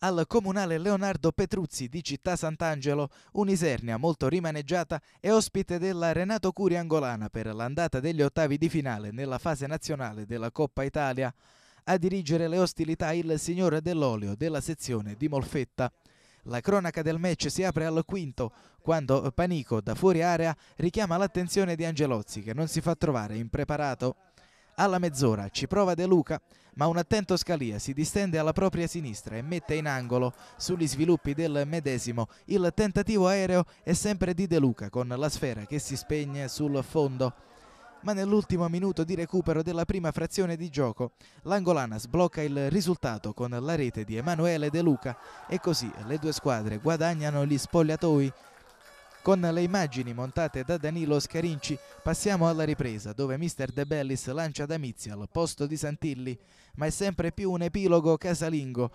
Al comunale Leonardo Petruzzi di Città Sant'Angelo, un'Isernia molto rimaneggiata è ospite della Renato Curi Angolana per l'andata degli ottavi di finale nella fase nazionale della Coppa Italia. A dirigere le ostilità il signore dell'olio della sezione di Molfetta. La cronaca del match si apre al quinto, quando Panico da fuori area richiama l'attenzione di Angelozzi che non si fa trovare impreparato. Alla mezz'ora ci prova De Luca, ma un attento Scalia si distende alla propria sinistra e mette in angolo. Sugli sviluppi del medesimo, il tentativo aereo è sempre di De Luca con la sfera che si spegne sul fondo ma nell'ultimo minuto di recupero della prima frazione di gioco l'Angolana sblocca il risultato con la rete di Emanuele De Luca e così le due squadre guadagnano gli spogliatoi con le immagini montate da Danilo Scarinci passiamo alla ripresa dove Mr. De Bellis lancia Damizia al posto di Santilli, ma è sempre più un epilogo casalingo.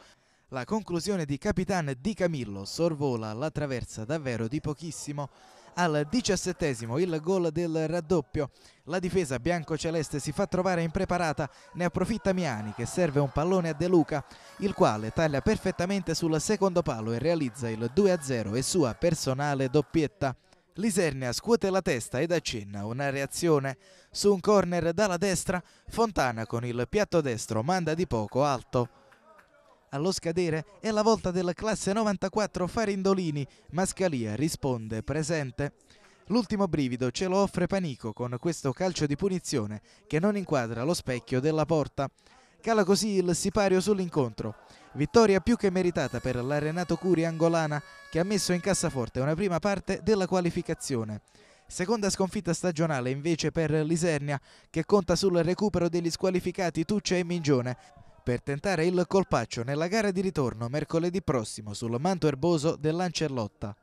La conclusione di Capitan Di Camillo sorvola la traversa davvero di pochissimo al diciassettesimo il gol del raddoppio. La difesa biancoceleste si fa trovare impreparata, ne approfitta Miani che serve un pallone a De Luca, il quale taglia perfettamente sul secondo palo e realizza il 2-0 e sua personale doppietta. Lisernia scuote la testa ed accenna una reazione. Su un corner dalla destra, Fontana con il piatto destro manda di poco alto. Allo scadere è la volta della classe 94 Farindolini. Mascalia risponde presente. L'ultimo brivido ce lo offre Panico con questo calcio di punizione che non inquadra lo specchio della porta. Cala così il sipario sull'incontro. Vittoria più che meritata per l'Arenato Curi angolana che ha messo in cassaforte una prima parte della qualificazione. Seconda sconfitta stagionale invece per l'Isernia che conta sul recupero degli squalificati Tuccia e Mingione per tentare il colpaccio nella gara di ritorno mercoledì prossimo sul manto erboso dell'Ancerlotta.